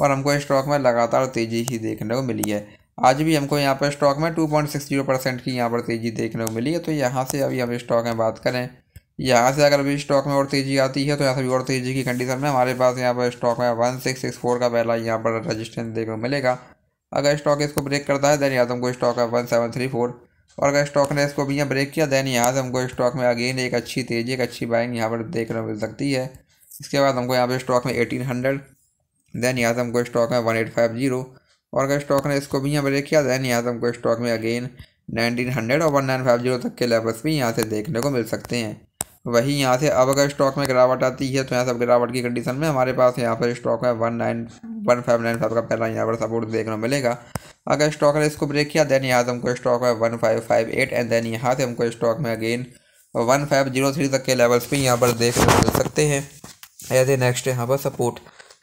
और हमको स्टॉक में लगातार तेज़ी ही देखने को मिली है आज भी हमको यहाँ पर स्टॉक में two point six zero percent की यहाँ पर तेज़ी देखने को मिली है तो यहाँ से अभी हम स्टॉक में बात करें यहाँ से अगर अभी स्टॉक में और तेज़ी आती है तो यहाँ से और तेज़ी की कंडीशन में हमारे पास यहाँ पर स्टॉक में वन सिक्स सिक्स फोर का पहला यहाँ पर रजिस्टेंस देखने को मिलेगा अगर स्टॉक इसको ब्रेक करता है देन यहाँ से हमको स्टॉक है वन सेवन थ्री फोर और अगर स्टॉक ने इसको भी यहाँ ब्रेक किया देन यहाँ से हमको स्टॉक में अगेन एक अच्छी तेज़ी एक अच्छी बाइंग यहाँ पर देखने को मिल सकती है इसके बाद हमको यहाँ पर स्टॉक में एटीन हंड्रेड देन आजम को स्टॉक में वन एट फाइव जीरो और अगर स्टॉक ने इसको भी यहाँ पर ब्रेक किया देन आजम को स्टॉक में अगेन नाइनटीन हंड्रेड और वन नाइन फाइव जीरो तक के लेवल्स भी यहाँ से देखने को मिल सकते हैं वहीं यहाँ से अब अगर स्टॉक में गिरावट आती है तो यहाँ सब गिरावट की कंडीशन में हमारे पास यहाँ पर स्टॉक में one nine one five nine five का पहला यहाँ पर सपोर्ट देखने को मिलेगा अगर स्टॉक ने इसको ब्रेक किया देन आजम को स्टॉक में one five five eight and then यहाँ से हमको स्टॉक में again one five zero three तक के लेवल्स भी यहाँ पर देखने को मिल सकते हैं एज ए नेक्स्ट यहाँ पर सपोर्ट